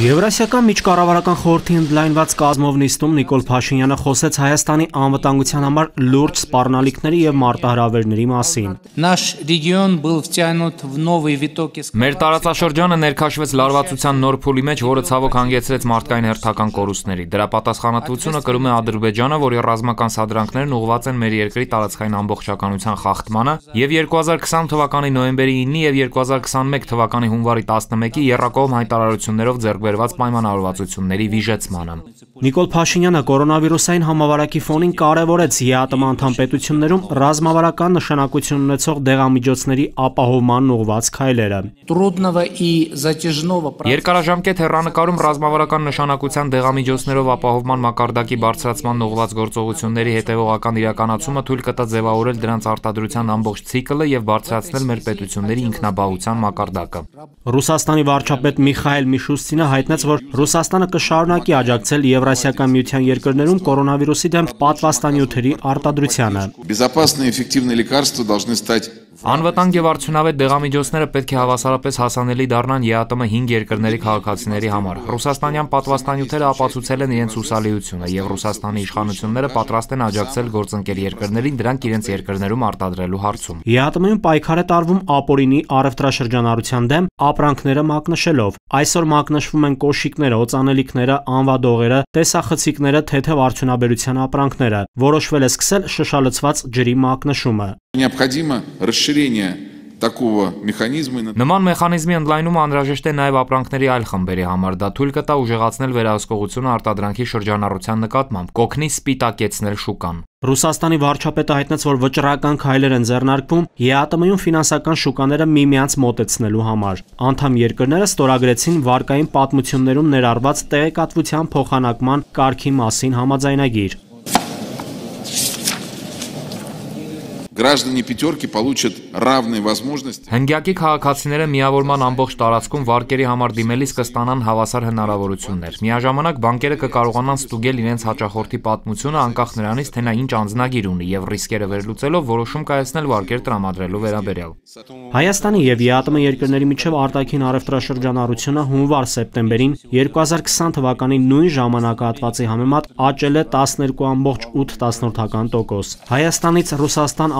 Եվրասիական միջկառավարական խորհրդի ընդլայնված կազմով նիստում Նիկոլ Փաշինյանը խոսեց Հայաստանի անվտանգության համար լուրջ սպառնալիքների եւ մարտահրավերների մասին։ Наш регион был втянут в новый виток из Մեր տարածաշրջանը ներքաշվեց լարվածության նոր փուլի մեջ, որը ցավոք հանգեցրեց մարդկային հերթական կորուստների։ Դրա պատասխանատվությունը կրում է Ադրբեջանը, որի ռազմական սադրանքներն ուղղված են մեր երկրի տարածքային ամբողջականության խախտմանը, եւ 2020 թվականի նոյեմբերի 9-ի եւ 2021 թվականի հունվարի 11-ի երրակողմ հայտարարություններով ձեռ ձեռք բերված պայմանավորվածությունների վիժեցմանը։ Նիկոլ Փաշինյանը կորոնավիրուսային համավարակի ֆոնին կարևորեց ԵԱՏՄ անդամ պետություններում ռազմավարական նշանակություն ունեցող դեղամիջոցների ապահովման ուղղված քայլերը։ Երկարաժամկետ հեռանկարում ռազմավարական նշանակության դեղամիջոցներով ապահովման մակարդակի բարձրացման ուղղված գործողությունների հետևողական իրականացումը թույլ կտա ձևավորել դրանց արտադրության ամբողջ ցիկլը եւ բարձրացնել մեր պետությունների ինքնաբավության մակարդակը։ Ռուսաստանի վարչապետ Միխայել Միշուստինը հայտնեց, որ Ռուսաստանը կշարունակի աջակցել Եվրո Եվրասիական միության երկրներում կորոնավիրուսի դեմ պատվաստանյութերի արտադրությանը։ Безопасные эффективные лекарства должны стать Անվտանգ եւ արդյունավետ դեղամիջոցները պետք է հավասարապես հասանելի դառնան ԵԱՏՄ 5 երկրների քաղաքացիների համար։ Ռուսաստանյան պատվաստանյութերը ապացուցել են իրենց ուսալիությունը եւ Ռուսաստանի իշխանությունները պատրաստ են աջակցել գործընկեր երկրներին դրանք իրենց երկրներում արտադրելու հարցում։ ԵԱՏՄ-ում պայքար է տարվում ապօրինի առևտրաշրջանառության դեմ ապրանքները մակնշելով։ Այսօր մակնշվում են կոշիկները, օծանելիքները, անվադողերը, տեսախցիկները, թեթև արդյունաբերության ապրանքները։ Որոշվել է սկսել շշալցված ջրի մակնշումը։ Необходимо расширение такого механизма. Նման մեխանիզմի ընդլայնումը անհրաժեշտ է նաև ապրանքների այլ խմբերի համար։ Դա թույլ կտա ուժեղացնել վերահսկողությունը արտադրանքի շրջանառության նկատմամբ, կօգնի սպիտակեցնել շուկան։ Ռուսաստանի վարչապետը հայտնեց, որ վճռական քայլեր են ձեռնարկվում ԵԱՏՄ-ում ֆինանսական շուկաները միմյանց մոտեցնելու համար։ Անդամ երկրները ստորագրեցին վարկային պատմություններում ներառված տեղեկատվության փոխանակման կարգի մասին համաձայնագիր։ Граждане пятерки получат равные возможности. Հնգյակի քաղաքացիները միավորման ամբողջ տարածքում վարկերի համար դիմելիս կստանան հավասար հնարավորություններ։ Միաժամանակ բանկերը կկարողանան ստուգել իրենց հաճախորդի պատմությունը անկախ նրանից, թե նա ինչ անձնագիր ունի եւ ռիսկերը վերլուծելով որոշում կայացնել վարկեր տրամադրելու վերաբերյալ։ Հայաստանի եւ ԵԱՏՄ երկրների միջև արտաքին առևտրաշրջանառությունը հունվար-սեպտեմբերին 2020 թվականի նույն ժամանակահատվածի համեմատ աճել է 12.8%։ Հայաստանից Ռուսաստան